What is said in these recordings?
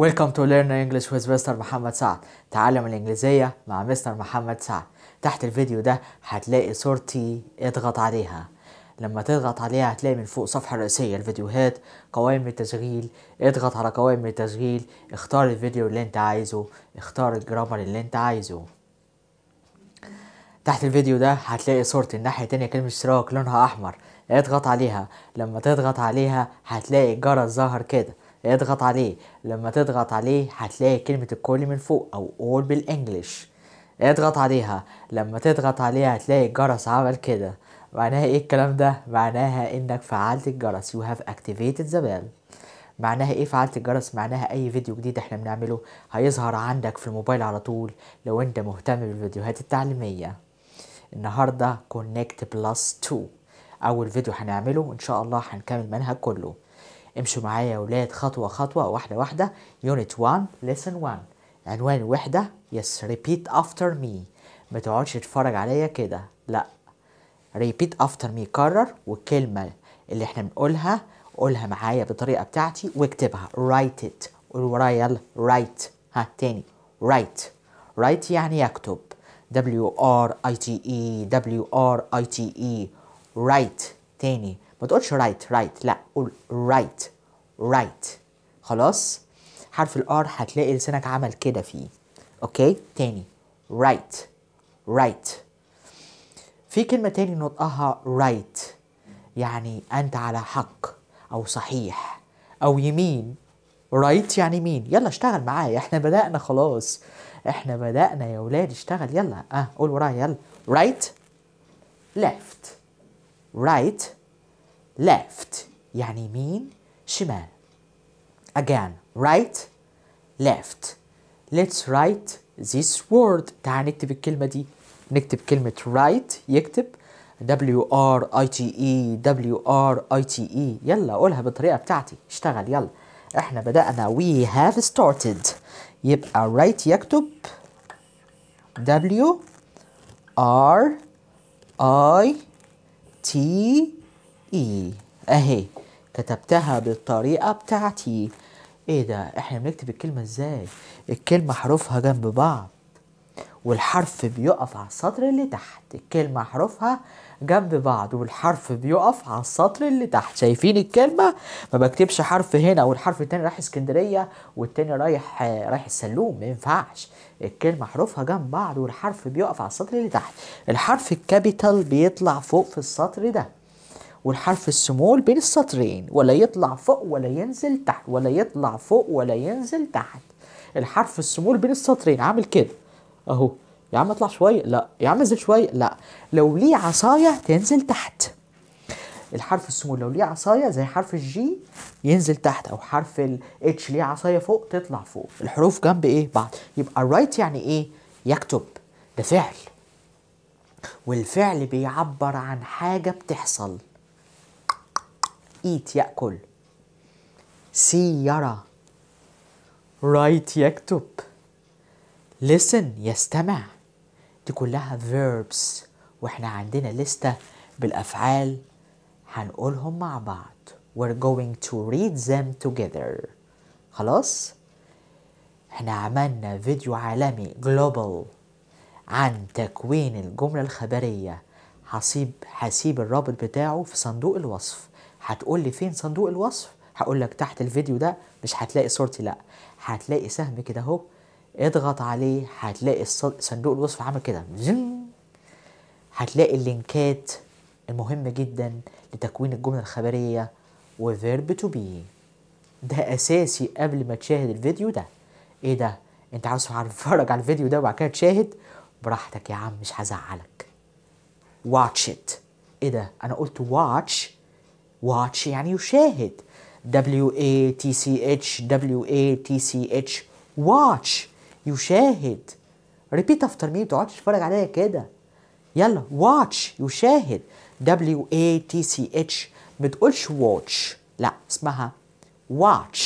Welcome to Learn English with Mr. محمد سعد تعلم الإنجليزية مع مستر محمد سعد تحت الفيديو ده هتلاقي صورتي اضغط عليها لما تضغط عليها هتلاقي من فوق صفحة رئيسية الفيديوهات قوائم التشغيل اضغط على قوائم التشغيل اختار الفيديو اللي انت عايزه اختار الجرامر اللي انت عايزه تحت الفيديو ده هتلاقي صورتي الناحية التانية كلمة اشتراك لونها أحمر اضغط عليها لما تضغط عليها هتلاقي الجرس ظهر كده اضغط عليه لما تضغط عليه هتلاقي كلمة الكل من فوق أو all بالانجلش اضغط عليها لما تضغط عليها هتلاقي الجرس عمل كده معناها ايه الكلام ده معناها انك فعلت الجرس you have activated the bell معناها ايه فعلت الجرس معناها اي فيديو جديد احنا بنعمله هيظهر عندك في الموبايل على طول لو انت مهتم بالفيديوهات التعليمية النهاردة connect plus 2 اول فيديو هنعمله ان شاء الله هنكمل منهج كله امشوا معايا يا ولاد خطوة خطوة واحدة واحدة يونت 1 ليسن 1 عنوان الوحدة يس ريبيت افتر مي ما تقعدش تتفرج عليا كده لا ريبيت افتر مي كرر والكلمة اللي احنا بنقولها قولها معايا بالطريقة بتاعتي واكتبها رايت ات قول ورايا يلا رايت ها تاني رايت رايت يعني يكتب W R I T E W R I T E رايت تاني ما تقولش رايت رايت لا قول رايت رايت خلاص حرف الار هتلاقي لسانك عمل كده فيه اوكي تاني رايت رايت في كلمة تاني نطقها رايت يعني أنت على حق أو صحيح أو يمين رايت يعني مين يلا اشتغل معايا احنا بدأنا خلاص احنا بدأنا يا ولاد اشتغل يلا اه قول ورايا يلا رايت ليفت رايت left يعني يمين شمال again right left let's write this word تعال نكتب الكلمة دي نكتب كلمة right يكتب W R I T E W R I T E يلا قولها بالطريقة بتاعتي اشتغل يلا احنا بدأنا we have started يبقى right يكتب W R I T اي اهي كتبتها بالطريقة بتاعتي ايه ده احنا بنكتب الكلمة ازاي الكلمة حروفها جنب بعض والحرف بيقف على السطر اللي تحت الكلمة حروفها جنب بعض والحرف بيقف على السطر اللي تحت شايفين الكلمة ما بكتبش حرف هنا والحرف التاني رايح اسكندرية والتاني رايح رايح السلوم ما ينفعش الكلمة حروفها جنب بعض والحرف بيقف على السطر اللي تحت الحرف الكابيتال بيطلع فوق في السطر ده والحرف السمول بين السطرين ولا يطلع فوق ولا ينزل تحت ولا يطلع فوق ولا ينزل تحت الحرف السمول بين السطرين عامل كده اهو يا عم اطلع شويه لا يا عم انزل شويه لا لو ليه عصايه تنزل تحت الحرف السمول لو ليه عصايه زي حرف الجي ينزل تحت او حرف الاتش ليه عصايه فوق تطلع فوق الحروف جنب ايه بعض يبقى الرايت يعني ايه يكتب ده فعل والفعل بيعبر عن حاجه بتحصل إيت يأكل سي يرى رايت يكتب listen يستمع دي كلها verbs واحنا عندنا لستة بالأفعال هنقولهم مع بعض we're going to read them together خلاص احنا عملنا فيديو عالمي global عن تكوين الجملة الخبرية هسيب هسيب الرابط بتاعه في صندوق الوصف هتقول لي فين صندوق الوصف هقول لك تحت الفيديو ده مش هتلاقي صورتي لا هتلاقي سهم كده اهو اضغط عليه هتلاقي صندوق الوصف عامل كده هتلاقي اللينكات المهمة جدا لتكوين الجملة الخبرية وفيرب تو بي ده أساسي قبل ما تشاهد الفيديو ده إيه ده؟ أنت عاوز تتفرج على الفيديو ده وبعد كده تشاهد؟ براحتك يا عم مش هزعلك واتش إت إيه ده؟ أنا قلت واتش واتش يعني يشاهد W A T C H W A T C H watch يشاهد repeat after me تقعدش تتفرج عليا كده يلا watch يشاهد W A T C H ما تقولش watch لا اسمها watch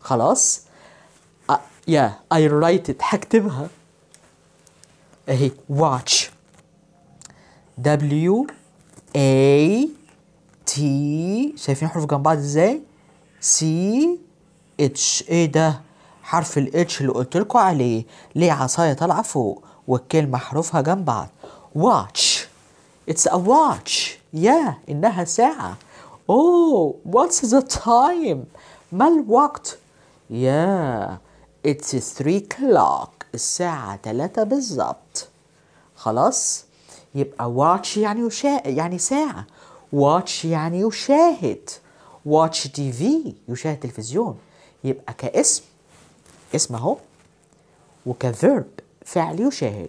خلاص آه، يا I write it هكتبها اهي watch W A تي شايفين حروف جنب بعض ازاي سي اتش ايه ده حرف الاتش اللي قلت لكم عليه ليه عصايه طالعه فوق والكلمه حروفها جنب بعض واتش اتس ا واتش يا انها ساعه اوه واتس ذا تايم ما الوقت يا اتس 3 كلوك الساعه 3 بالظبط خلاص يبقى واتش يعني وشاء يعني ساعه واتش يعني يشاهد واتش تي في يشاهد تلفزيون يبقى كاسم اسم اهو وكفيرب فعل يشاهد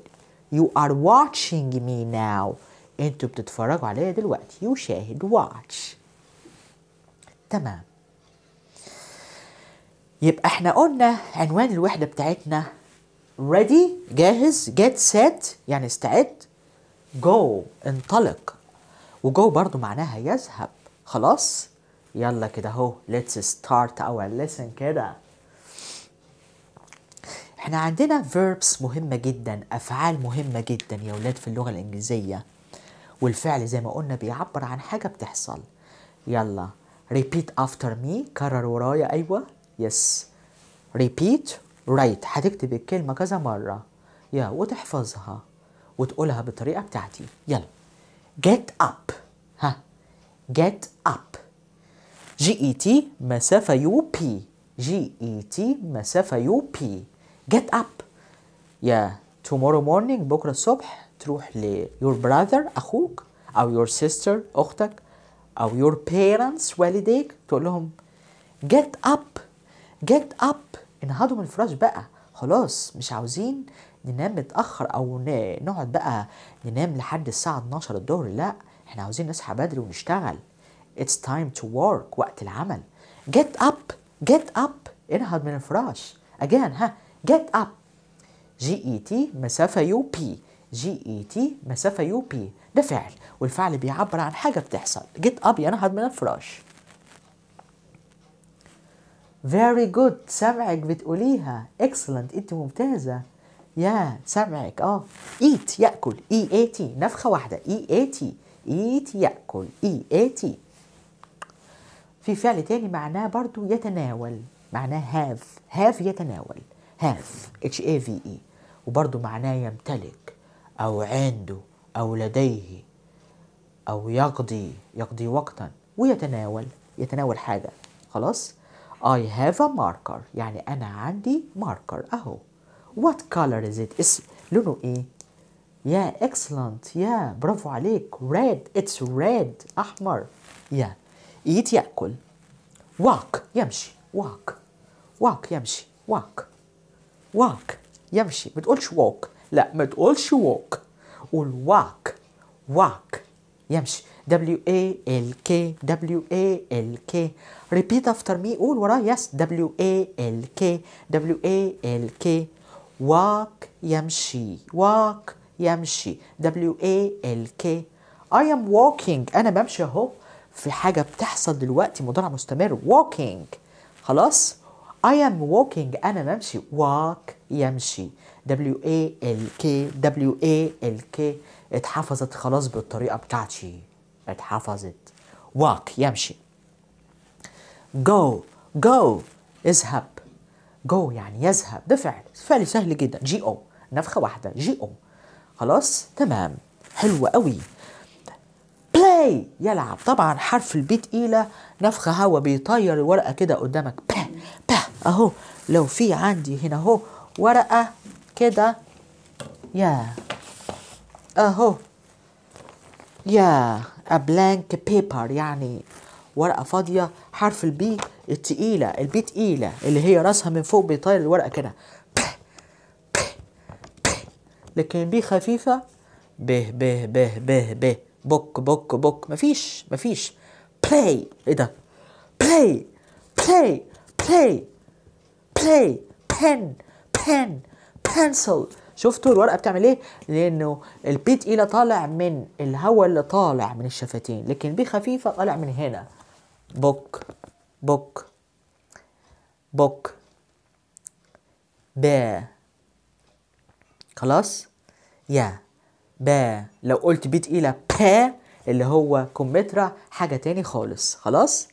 you are watching me now انتوا بتتفرجوا عليا دلوقتي يشاهد watch تمام يبقى احنا قلنا عنوان الوحدة بتاعتنا ready جاهز get set يعني استعد go انطلق وجو برضو معناها يذهب خلاص يلا كده اهو ليتس ستارت اور ليسن كده احنا عندنا verbs مهمة جدا أفعال مهمة جدا يا ولاد في اللغة الإنجليزية والفعل زي ما قلنا بيعبر عن حاجة بتحصل يلا repeat after me كرر ورايا أيوة يس yes. repeat right هتكتب الكلمة كذا مرة يا وتحفظها وتقولها بالطريقة بتاعتي يلا get up ها get up جي اي تي مسافة يو بي جي اي تي مسافة يو بي get up يا yeah. tomorrow morning بكرة الصبح تروح ل your brother أخوك أو your sister أختك أو your parents والديك تقول لهم get up get up انهضوا من الفراش بقى خلاص مش عاوزين ننام متاخر او نقعد بقى ننام لحد الساعه 12 الظهر لا احنا عاوزين نصحى بدري ونشتغل اتس تايم تو ورك وقت العمل جيت اب جيت اب انهض من الفراش اجان ها جيت اب جي اي تي مسافه يو بي جي اي تي مسافه يو بي ده فعل والفعل بيعبر عن حاجه بتحصل جيت اب ينهض من الفراش very good سامعك بتقوليها excellent انت ممتازه يا سمعك اه ايت ياكل اي اي تي نفخه واحده اي اي تي ايت ياكل اي اي تي في فعل تاني معناه برضو يتناول معناه هاف هاف يتناول هاف اتش اي في اي وبرضو معناه يمتلك او عنده او لديه او يقضي يقضي وقتا ويتناول يتناول حاجه خلاص I have a marker يعني انا عندي ماركر اهو What color is it اس لونه ايه Yeah, excellent Yeah, برافو عليك red it's red احمر يا eat ياكل walk يمشي walk walk يمشي walk walk يمشي ما تقولش walk لا ما تقولش walk قول walk walk يمشي W A L K W A L K repeat after me قول وراه yes W A L K W A L K walk يمشي walk يمشي W A L K I am walking أنا بمشي أهو في حاجة بتحصل دلوقتي مضارع مستمر walking خلاص I am walking أنا بمشي walk يمشي W A L K W A L K اتحفظت خلاص بالطريقة بتاعتي اتحفظت walk يمشي go go اذهب جو يعني يذهب ده فعل فعل سهل جدا جي او نفخه واحده جي او خلاص تمام حلو قوي بلاي يلعب طبعا حرف البي تقيله نفخه هوا بيطير الورقه كده قدامك با با اهو لو في عندي هنا اهو ورقه كده يا اهو يا ا بلانك بيبر يعني ورقه فاضيه حرف البي التقيله البي تقيله اللي هي راسها من فوق بيطير الورقه كده لكن بي خفيفه به به به به به بوك بوك بوك مفيش مفيش بلاي ايه ده بلاي بلاي بلاي بلاي بن بن بنسل شفتوا الورقه بتعمل ايه لانه البي تقيله طالع من الهواء اللي طالع من الشفتين لكن بي خفيفه طالع من هنا بوك بوك بوك با خلاص يا با لو قلت بي تقيله با اللي هو كمثرى حاجة تاني خالص خلاص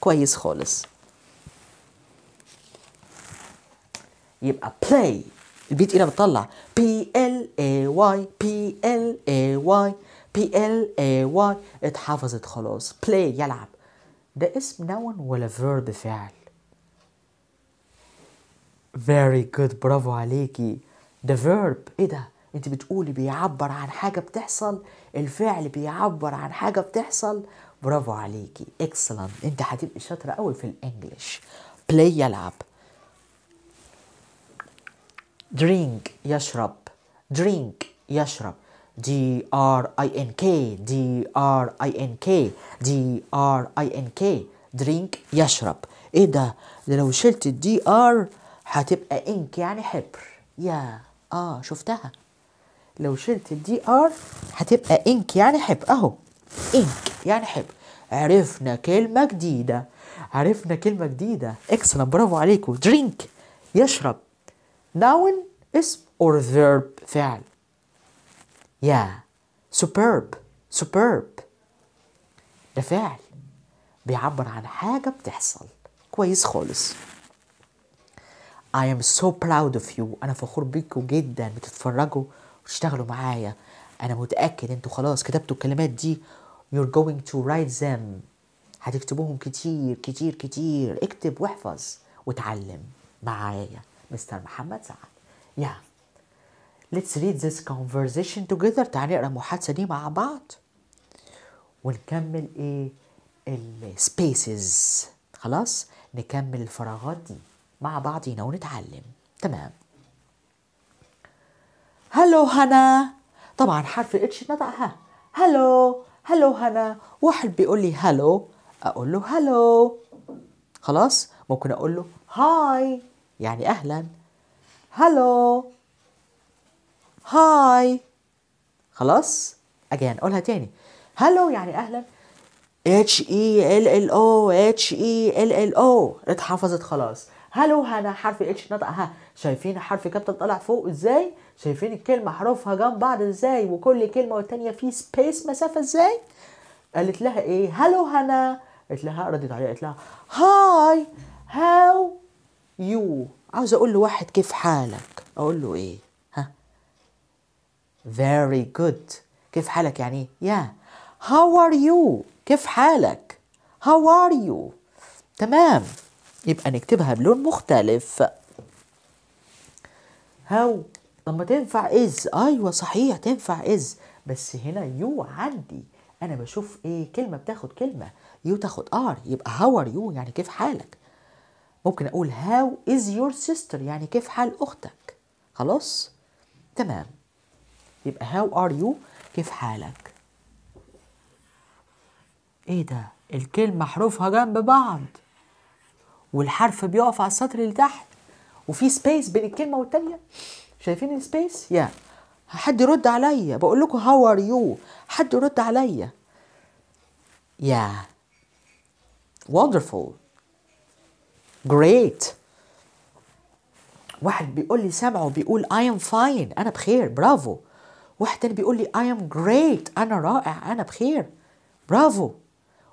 كويس خالص يبقى بلاي البي تقيله بتطلع بي ال اي واي بي ال اي واي بي ال اي واي اتحفظت خلاص بلاي يلعب ده اسم نون ولا فيرب فعل very good برافو عليكي ده فيرب ايه ده انت بتقولي بيعبر عن حاجة بتحصل الفعل بيعبر عن حاجة بتحصل برافو عليكي اكسلنت انت هتبقي شاطرة قوي في الانجليش بلاي يلعب drink يشرب drink يشرب D R I N K D R I N K D R I N K drink يشرب ايه ده ده لو شلت الدي ار هتبقى انك يعني حبر يا اه شفتها لو شلت الدي ار هتبقى انك يعني حبر اهو انك يعني حبر عرفنا كلمة جديدة عرفنا كلمة جديدة اكسلنت برافو عليكم drink يشرب noun اسم or verb فعل يا سوبرب سوبرب ده فعل بيعبر عن حاجة بتحصل كويس خالص I am so proud of you أنا فخور بيكوا جدا بتتفرجوا وتشتغلوا معايا أنا متأكد أنتوا خلاص كتبتوا الكلمات دي you're going to write them هتكتبوهم كتير كتير كتير اكتب واحفظ وتعلم معايا مستر محمد سعد يا yeah. Let's read this conversation together تعالي نقرا المحادثة دي مع بعض ونكمل ايه السبيسز خلاص نكمل الفراغات دي مع بعضينا ونتعلم تمام هلو هنا طبعا حرف الاتش نضع ها هلو هلو هنا واحد بيقول لي هلو اقول له هلو خلاص ممكن اقول له هاي يعني اهلا هلو هاي خلاص اجين قولها تاني هلو يعني اهلا اتش اي ال ال او اتش اي ال ال او اتحفظت خلاص هلو هنا حرف اتش ها شايفين حرف كابتن طلع فوق ازاي شايفين الكلمه حروفها جنب بعض ازاي وكل كلمه والتانيه في سبيس مسافه ازاي قالت لها ايه هلو هنا قالت لها ردت عليها قالت لها هاي هاو يو عاوز اقول لواحد كيف حالك اقول له ايه very good كيف حالك يعني يا yeah. how are you كيف حالك how are you تمام يبقى نكتبها بلون مختلف how لما تنفع is ايوه صحيح تنفع is بس هنا يو عندي انا بشوف ايه كلمه بتاخد كلمه يو تاخد ار يبقى هاو ار يو يعني كيف حالك ممكن اقول هاو از يور سيستر يعني كيف حال اختك خلاص تمام يبقى هاو ار يو كيف حالك ايه ده الكلمة حروفها جنب بعض والحرف بيقف على السطر اللي تحت وفي سبيس بين الكلمة والتانية شايفين السبيس يا yeah. حد يرد عليا بقول لكم هاو ار يو حد يرد عليا يا وندرفول جريت واحد بيقول لي سامعه بيقول I am fine أنا بخير برافو واحد تاني بيقول لي I am great أنا رائع أنا بخير برافو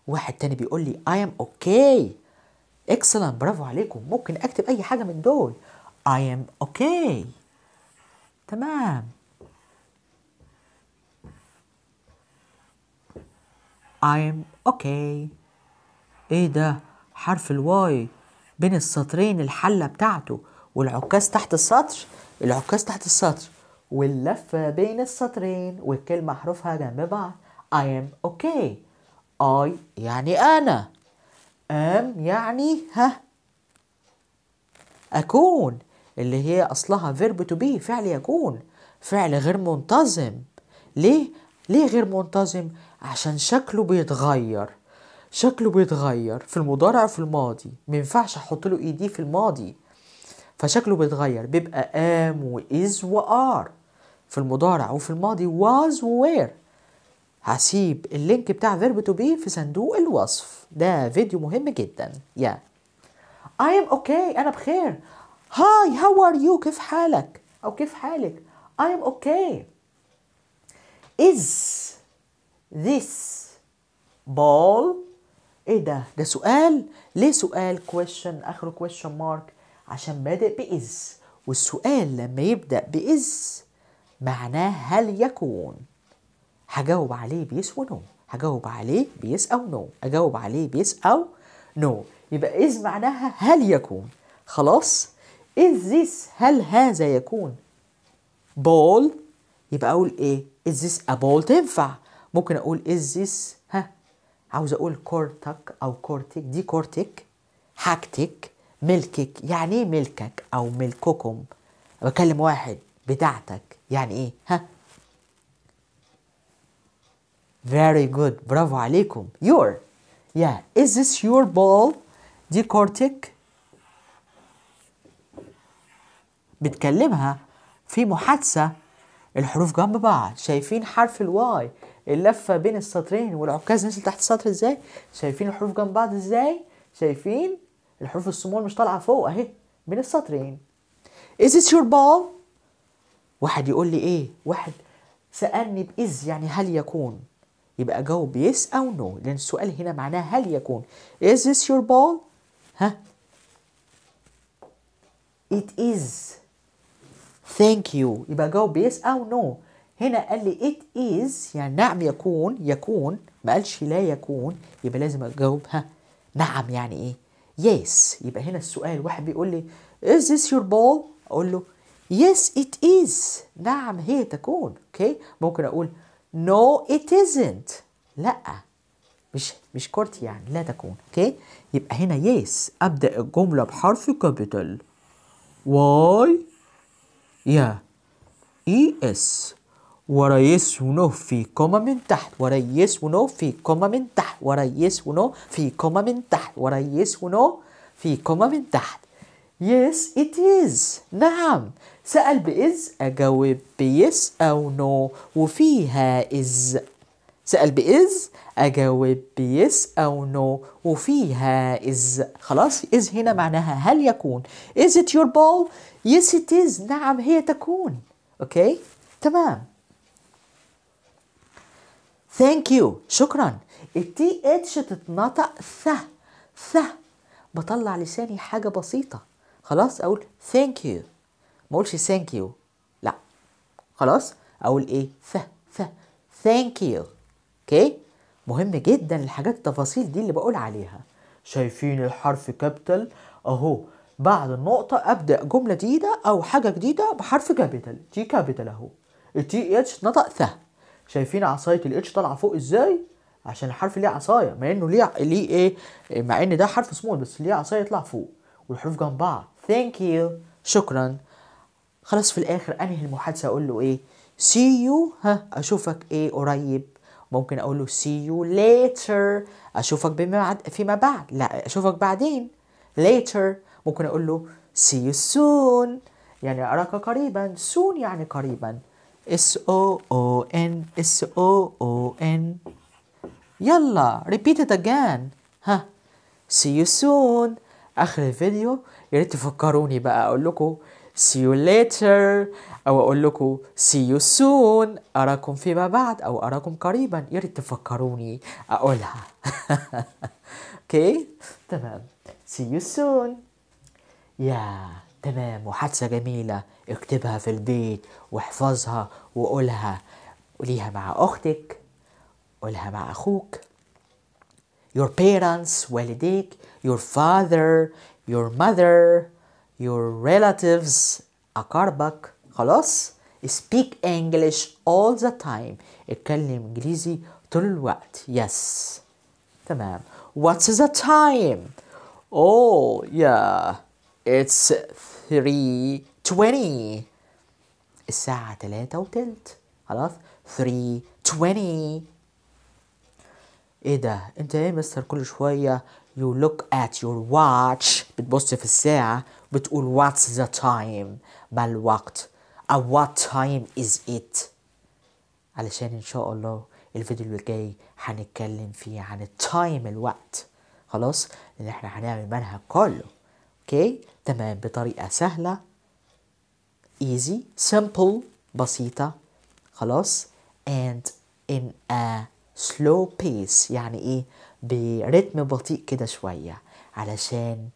واحد تاني بيقول لي I am okay excellent برافو عليكم ممكن أكتب أي حاجة من دول I am okay تمام I am okay إيه ده حرف الواي بين السطرين الحلة بتاعته والعكاز تحت السطر العكاز تحت السطر واللفة بين السطرين والكلمة حروفها جنب بعض I am okay I يعني أنا أم يعني ها أكون اللي هي أصلها verb to be فعل يكون فعل غير منتظم ليه؟ ليه غير منتظم؟ عشان شكله بيتغير شكله بيتغير في المضارع في الماضي مينفعش احط له إيدي e في الماضي فشكله بيتغير بيبقى ام واز وار في المضارع وفي الماضي was وير هسيب اللينك بتاع verb to be في صندوق الوصف ده فيديو مهم جدا يا yeah. I am okay أنا بخير هاي هاو ار يو كيف حالك أو كيف حالك I am okay is this ball ايه ده ده سؤال ليه سؤال question اخره question mark عشان بادئ بإز والسؤال لما يبدأ بإز معناه هل يكون هجاوب عليه بيس ونو هجاوب عليه بيس أو نو أجاوب عليه بيس أو نو يبقى إذ معناها هل يكون خلاص إذ ذس هل هذا يكون بول يبقى أقول إيه إذ ذس ابول تنفع ممكن أقول إذ ذس ها عاوز أقول كورتك أو كورتك دي كورتك حاجتك ملكك يعني ايه ملكك أو ملككم بكلم واحد بتاعتك يعني ايه ها very good برافو عليكم your yeah is this your ball دي كورتيك بتكلمها في محادثة الحروف جنب بعض شايفين حرف الواي اللفة بين السطرين والعكاز نزل تحت السطر ازاي شايفين الحروف جنب بعض ازاي شايفين الحروف السمول مش طالعة فوق اهي بين السطرين is this your ball واحد يقول لي ايه واحد سالني باذ يعني هل يكون يبقى اجاوب يس او نو لان السؤال هنا معناه هل يكون is this your ball ها it is thank you يبقى جاوب يس او نو هنا قال لي it is يعني نعم يكون يكون ما قالش لا يكون يبقى لازم اجاوب ها نعم يعني ايه yes يبقى هنا السؤال واحد بيقول لي is this your ball اقول له Yes, it is. نعم هي تكون. okay. ممكن اقول No, it isn't. لا. مش مش كورتي يعني لا تكون، okay. يبقى هنا yes. ابدا الجمله بحرف كابيتال. واي يا اي e اس ورا يس ونو في كومة من تحت ورا يس ونو في كومة من تحت ورا يس ونو في كومة من تحت ورا يس ونو في كومة من تحت yes it is نعم سأل بإز أجاوب بيس أو نو وفيها إز سأل بإز أجاوب بيس أو نو وفيها إز خلاص إز هنا معناها هل يكون Is it your ball? Yes it is نعم هي تكون أوكي تمام Thank you شكرا التي اتش تتنطق ث ث بطلع لساني حاجة بسيطة خلاص أقول thank you ما اقولش ثانك يو لا خلاص اقول ايه ف ف ثانك يو اوكي مهم جدا الحاجات التفاصيل دي اللي بقول عليها شايفين الحرف كابيتال اهو بعد النقطة أبدأ جملة جديدة أو حاجة جديدة بحرف كابيتال تي كابيتال أهو التي اتش نطق ث شايفين عصاية الاتش طالعة فوق إزاي؟ عشان الحرف ليه عصاية مع إنه ليه ليه إيه مع إن ده حرف سمول بس ليه عصاية يطلع فوق والحروف جنب بعض ثانك يو شكرا خلاص في الاخر انهي المحادثه اقول له ايه سي يو ها اشوفك ايه قريب ممكن اقول له سي يو later اشوفك بمعد فيما بعد لا اشوفك بعدين later ممكن اقول له سي يو soon يعني اراك قريبا soon يعني قريبا اس او او ان اس او او ان يلا repeat it again ها see you soon آخر الفيديو يا ريت تفكروني بقى أقول لكم see you later أو أقول لكم see you soon أراكم فيما بعد أو أراكم قريبا يا ريت تفكروني أقولها أوكي تمام see you soon يا تمام محادثة جميلة اكتبها في البيت واحفظها وقولها قوليها مع أختك قولها مع أخوك your parents والديك your father your mother your relatives أقاربك خلاص speak English all the time اتكلم إنجليزي طول الوقت yes تمام what's the time oh yeah it's 3.20 الساعة تلاتة وتلت خلاص 3.20 ايه ده انت ايه مستر كل شوية you look at your watch بتبص في الساعة بتقول what's the time ما الوقت أو what time is it علشان إن شاء الله الفيديو اللي جاي هنتكلم فيه عن التايم الوقت خلاص لأن احنا هنعمل منهج كله أوكي تمام بطريقة سهلة easy simple بسيطة خلاص and in a slow pace يعني ايه برتم بطيء كده شوية علشان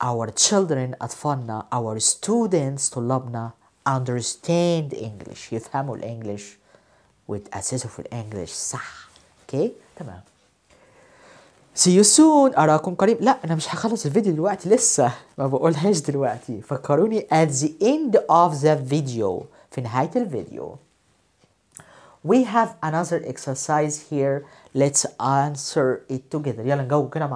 our children at Fanna, our students to Labna, understand English, يفهموا English with accessible English صح. Okay, تمام. See you soon. أراكم قريب. لا أنا مش هخلص الفيديو دلوقتي لسه. ما بقولهاش دلوقتي. فكروني at the end of the video. في نهاية الفيديو. We have another exercise here. Let's answer it together. يلا نجاوب كده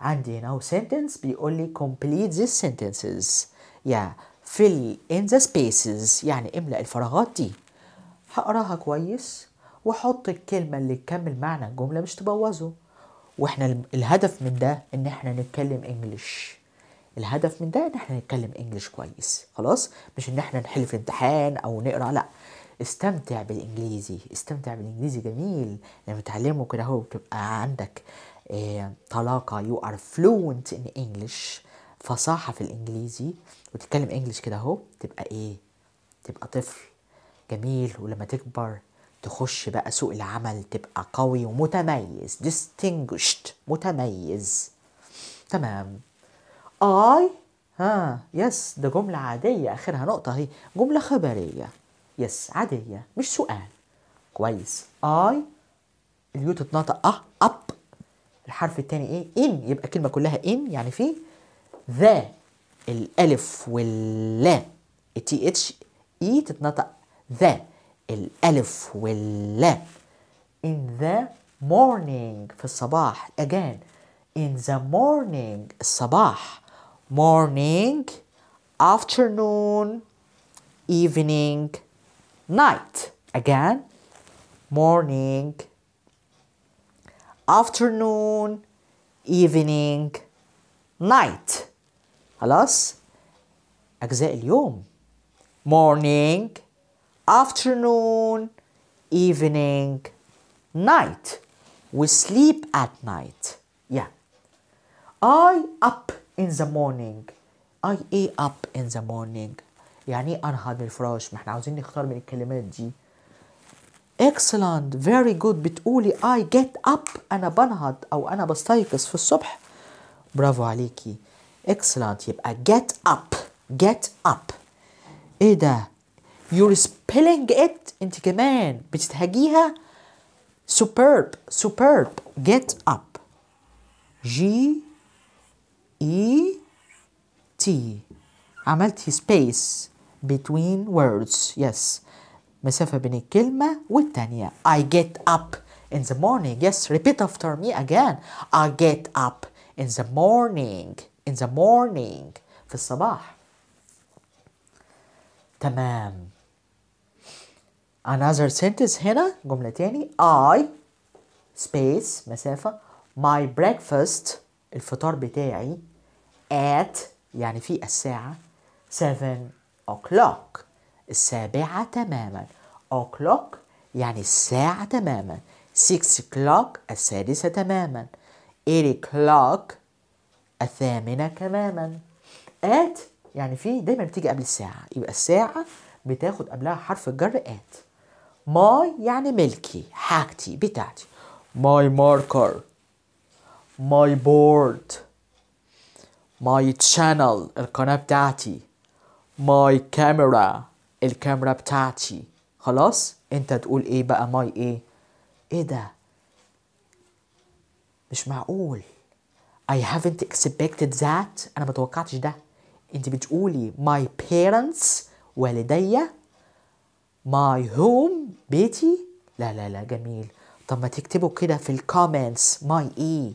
عندي هنا sentence بيقول لي complete these sentences يعني fill in the spaces يعني املأ الفراغات دي هقراها كويس واحط الكلمة اللي تكمل معنى الجملة مش تبوظه واحنا الهدف من ده ان احنا نتكلم انجلش الهدف من ده ان احنا نتكلم انجلش كويس خلاص مش ان احنا نحل في امتحان او نقرا لا استمتع بالانجليزي استمتع بالانجليزي جميل لما يعني كده هو بتبقى عندك آه، طلاقه يو ار فلوينت ان انجلش فصاحه في الانجليزي وتتكلم انجلش كده اهو تبقى ايه تبقى طفل جميل ولما تكبر تخش بقى سوق العمل تبقى قوي ومتميز distinguished متميز تمام I ها يس ده جملة عادية آخرها نقطة أهي جملة خبرية يس عادية مش سؤال كويس اي اليو تتنطق اه اب الحرف التاني ايه ان يبقى الكلمة كلها ان يعني في ذا الالف واللا تي اتش اي تتنطق ذا الالف واللا in the morning في الصباح again in the morning الصباح morning afternoon evening night. Again, morning, afternoon, evening, night. خلاص؟ أجزاء اليوم morning, afternoon, evening, night. We sleep at night. Yeah. I up in the morning. I eat up in the morning. يعني ايه انهض من الفراش ما احنا عاوزين نختار من الكلمات دي excellent very good بتقولي I get up أنا بنهض أو أنا بستيقظ في الصبح برافو عليكي excellent يبقى get up get up إيه ده you're spelling it أنت كمان بتتهجيها superb superb get up G E T عملتي space between words yes مسافة بين الكلمة والتانية I get up in the morning yes repeat after me again I get up in the morning in the morning في الصباح تمام another sentence هنا جملة تاني I space مسافة my breakfast الفطار بتاعي at يعني في الساعة 7 o'clock السابعة تماما o'clock يعني الساعة تماما six o'clock السادسة تماما eight o'clock الثامنة تماما at يعني في دايما بتيجي قبل الساعة يبقى الساعة بتاخد قبلها حرف الجر at my يعني ملكي حاجتي بتاعتي my marker my board my channel القناة بتاعتي ماي كاميرا الكاميرا بتاعتي خلاص انت تقول ايه بقى ماي ايه ايه ده مش معقول I haven't expected that انا ما توقعتش ده انت بتقولي my parents والدي my home بيتي لا لا لا جميل طب ما تكتبوا كده في الكومنتس ماي ايه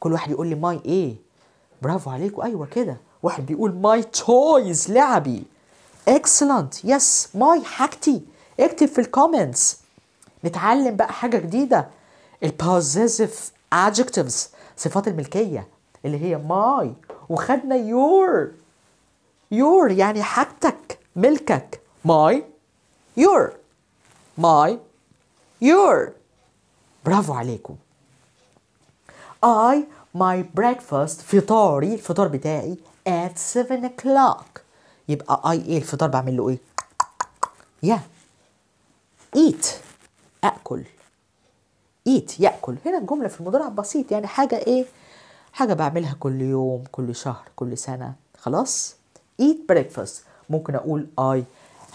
كل واحد يقول لي ماي ايه برافو عليكم ايوه كده واحد بيقول ماي تويز لعبي اكسلنت يس ماي حاجتي اكتب في الكومنتس نتعلم بقى حاجه جديده البوزيسيف adjectives صفات الملكيه اللي هي ماي وخدنا يور يور يعني حاجتك ملكك ماي يور ماي يور برافو عليكم I my breakfast فطاري الفطار بتاعي at 7 o'clock يبقى I إيه الفطار بعمل له إيه؟ يا yeah. eat أكل eat يأكل هنا الجملة في المضارع بسيط يعني حاجة إيه؟ حاجة بعملها كل يوم كل شهر كل سنة خلاص؟ eat breakfast ممكن أقول I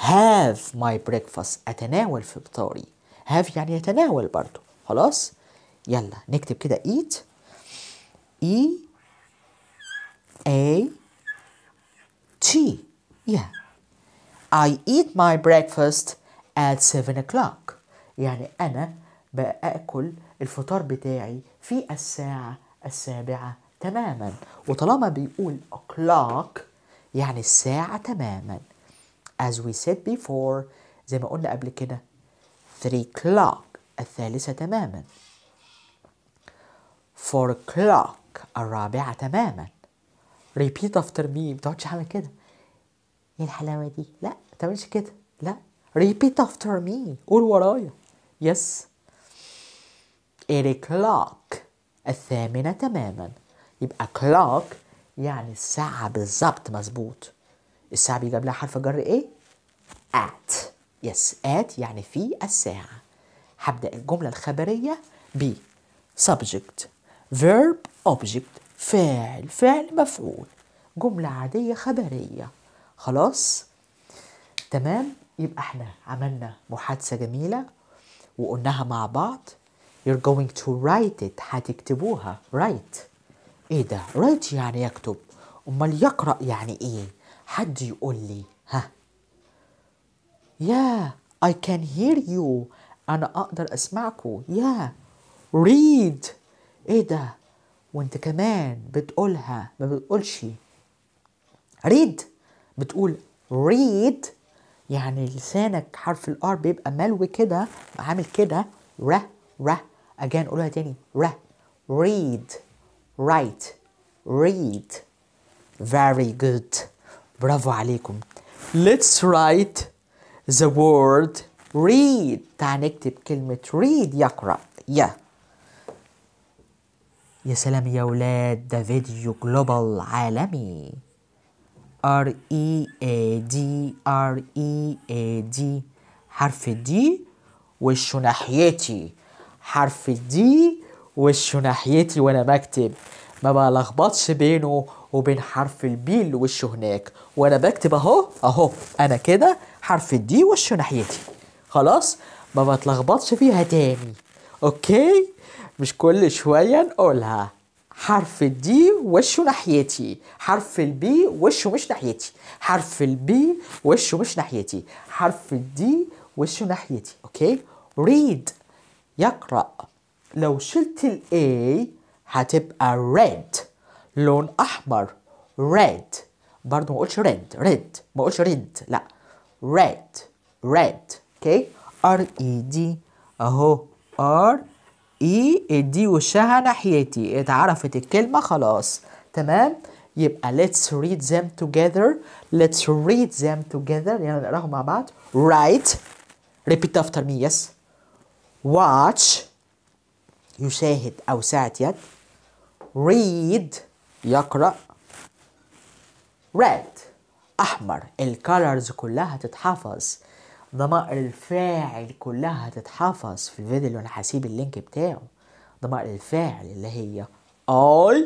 have my breakfast أتناول في فطاري have يعني يتناول برضو خلاص؟ يلا نكتب كده eat E A tea. Yeah. I eat my breakfast at 7 o'clock. يعني أنا بأكل الفطار بتاعي في الساعة السابعة تماما وطالما بيقول o'clock يعني الساعة تماما as we said before زي ما قلنا قبل كده 3 o'clock الثالثة تماما 4 o'clock الرابعة تماما ريبيت افتر مي ما تقعدش على كده ايه الحلاوه دي لا ما تعملش كده لا ريبيت افتر مي قول ورايا يس إيريك كلوك الثامنة تماما يبقى كلوك يعني الساعة بالظبط مظبوط الساعة بيجاب لها حرف جر ايه؟ at يس at يعني في الساعة هبدأ الجملة الخبرية ب subject verb object فاعل فعل مفعول جملة عادية خبرية خلاص تمام يبقى احنا عملنا محادثة جميلة وقلناها مع بعض you're going to write it هتكتبوها write ايه ده write يعني يكتب امال يقرأ يعني ايه حد يقول لي ها يا yeah, I can hear you انا اقدر اسمعكو يا yeah. read ايه ده وانت كمان بتقولها ما بتقولش ريد بتقول ريد يعني لسانك حرف الار بيبقى ملوي كده عامل كده ر ر اجان قولها تاني ر read write read very good برافو عليكم let's write the word read تعال نكتب كلمة read يقرأ yeah يا سلام يا ولاد ده فيديو جلوبال عالمي ار اي اي دي ار اي اي دي حرف دي وشه ناحيتي حرف دي وشه ناحيتي وانا بكتب ما بلخبطش بينه وبين حرف البي اللي وشه هناك وانا بكتب اهو اهو انا كده حرف الدي وشه ناحيتي خلاص ما بتلخبطش فيها تاني اوكي مش كل شوية نقولها حرف الدي وشه ناحيتي حرف البي وشه مش ناحيتي حرف البي وشه مش ناحيتي حرف الدي وشه ناحيتي اوكي ريد يقرأ لو شلت الاي هتبقى red لون احمر red برضو ما اقولش red red ما اقولش red لا red red اوكي ار اي دي اهو ار اي دي وشها ناحيتي اتعرفت الكلمة خلاص تمام يبقى let's read them together let's read them together يعني نقراهم مع بعض write repeat after me yes watch يشاهد أو ساعة يد read يقرأ red أحمر الكالرز كلها تتحفظ ضمائر الفاعل كلها هتتحفظ في الفيديو اللي انا هسيب اللينك بتاعه ضمائر الفاعل اللي هي I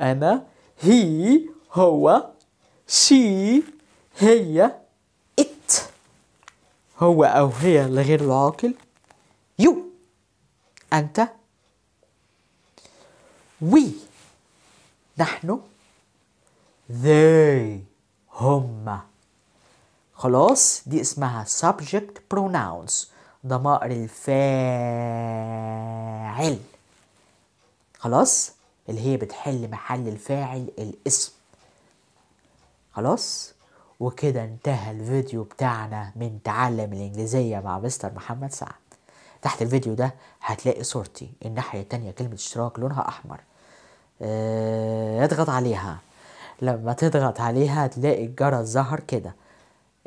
أنا هي هو she هي it هو أو هي لغير العاقل you أنت we نحن they هم خلاص دي اسمها subject pronouns ضمائر الفاعل خلاص اللي هي بتحل محل الفاعل الاسم خلاص وكده انتهى الفيديو بتاعنا من تعلم الإنجليزية مع مستر محمد سعد تحت الفيديو ده هتلاقي صورتي الناحية التانية كلمة اشتراك لونها أحمر آه، اضغط عليها لما تضغط عليها هتلاقي الجرس ظهر كده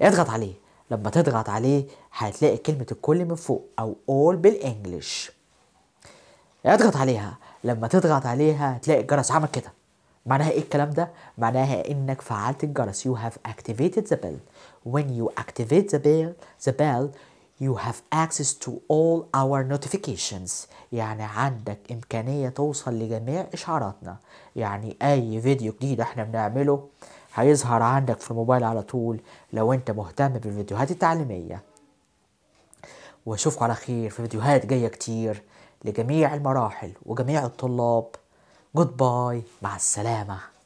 اضغط عليه لما تضغط عليه هتلاقي كلمة الكل من فوق أو all بالإنجلش اضغط عليها لما تضغط عليها هتلاقي الجرس عمل كده معناها ايه الكلام ده؟ معناها انك فعلت الجرس you have activated the bell when you activate the bell the bell you have access to all our notifications يعني عندك إمكانية توصل لجميع إشعاراتنا يعني أي فيديو جديد إحنا بنعمله هيظهر عندك في الموبايل على طول لو انت مهتم بالفيديوهات التعليمية واشوفكم على خير في فيديوهات جاية كتير لجميع المراحل وجميع الطلاب جود باي مع السلامه